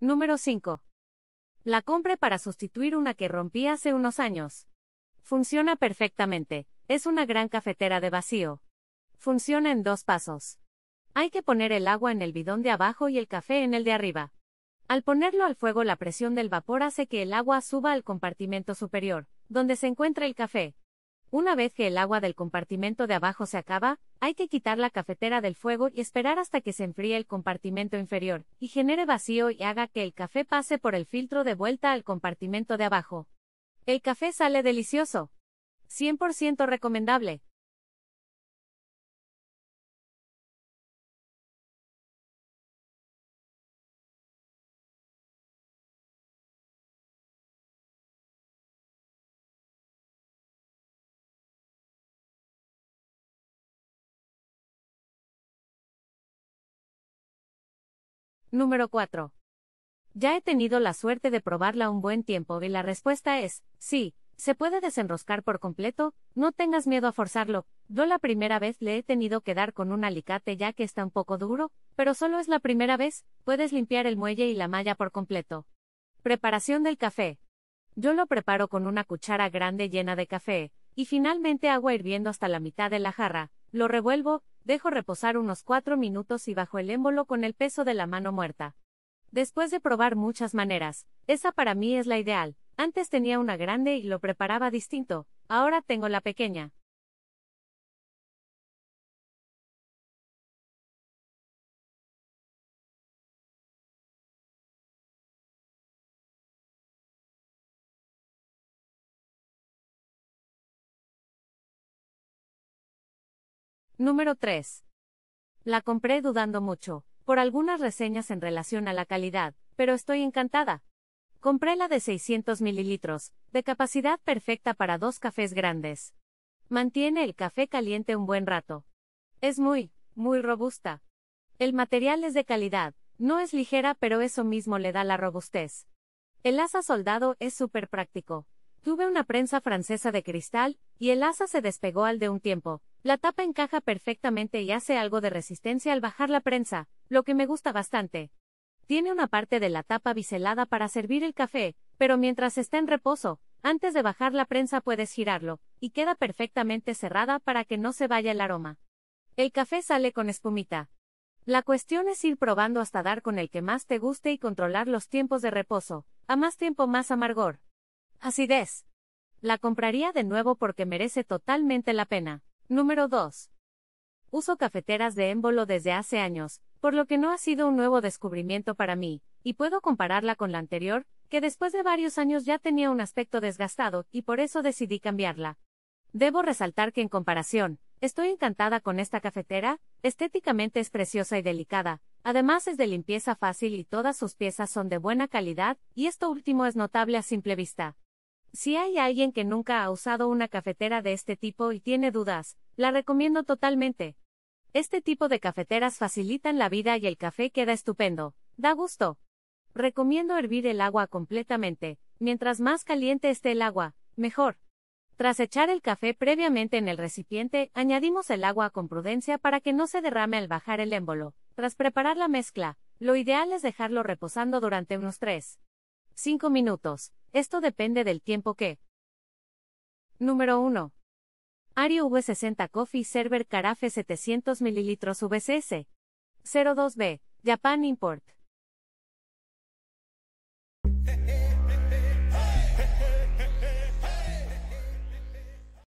Número 5. La compré para sustituir una que rompí hace unos años. Funciona perfectamente, es una gran cafetera de vacío. Funciona en dos pasos. Hay que poner el agua en el bidón de abajo y el café en el de arriba. Al ponerlo al fuego la presión del vapor hace que el agua suba al compartimento superior, donde se encuentra el café. Una vez que el agua del compartimento de abajo se acaba, hay que quitar la cafetera del fuego y esperar hasta que se enfríe el compartimento inferior, y genere vacío y haga que el café pase por el filtro de vuelta al compartimento de abajo. El café sale delicioso. 100% recomendable. Número 4. Ya he tenido la suerte de probarla un buen tiempo y la respuesta es, sí, se puede desenroscar por completo, no tengas miedo a forzarlo, yo la primera vez le he tenido que dar con un alicate ya que está un poco duro, pero solo es la primera vez, puedes limpiar el muelle y la malla por completo. Preparación del café. Yo lo preparo con una cuchara grande llena de café, y finalmente agua hirviendo hasta la mitad de la jarra, lo revuelvo, Dejo reposar unos cuatro minutos y bajo el émbolo con el peso de la mano muerta. Después de probar muchas maneras, esa para mí es la ideal. Antes tenía una grande y lo preparaba distinto, ahora tengo la pequeña. Número 3. La compré dudando mucho, por algunas reseñas en relación a la calidad, pero estoy encantada. Compré la de 600 mililitros, de capacidad perfecta para dos cafés grandes. Mantiene el café caliente un buen rato. Es muy, muy robusta. El material es de calidad, no es ligera pero eso mismo le da la robustez. El asa soldado es súper práctico. Tuve una prensa francesa de cristal, y el asa se despegó al de un tiempo, la tapa encaja perfectamente y hace algo de resistencia al bajar la prensa, lo que me gusta bastante. Tiene una parte de la tapa biselada para servir el café, pero mientras está en reposo, antes de bajar la prensa puedes girarlo, y queda perfectamente cerrada para que no se vaya el aroma. El café sale con espumita. La cuestión es ir probando hasta dar con el que más te guste y controlar los tiempos de reposo, a más tiempo más amargor. Acidez. La compraría de nuevo porque merece totalmente la pena. Número 2. Uso cafeteras de émbolo desde hace años, por lo que no ha sido un nuevo descubrimiento para mí, y puedo compararla con la anterior, que después de varios años ya tenía un aspecto desgastado, y por eso decidí cambiarla. Debo resaltar que en comparación, estoy encantada con esta cafetera, estéticamente es preciosa y delicada, además es de limpieza fácil y todas sus piezas son de buena calidad, y esto último es notable a simple vista. Si hay alguien que nunca ha usado una cafetera de este tipo y tiene dudas, la recomiendo totalmente. Este tipo de cafeteras facilitan la vida y el café queda estupendo, da gusto. Recomiendo hervir el agua completamente, mientras más caliente esté el agua, mejor. Tras echar el café previamente en el recipiente, añadimos el agua con prudencia para que no se derrame al bajar el émbolo. Tras preparar la mezcla, lo ideal es dejarlo reposando durante unos 3. 5 minutos. Esto depende del tiempo que. Número 1. Ario V60 Coffee Server Carafe 700 ml VCS. 02B, Japan Import.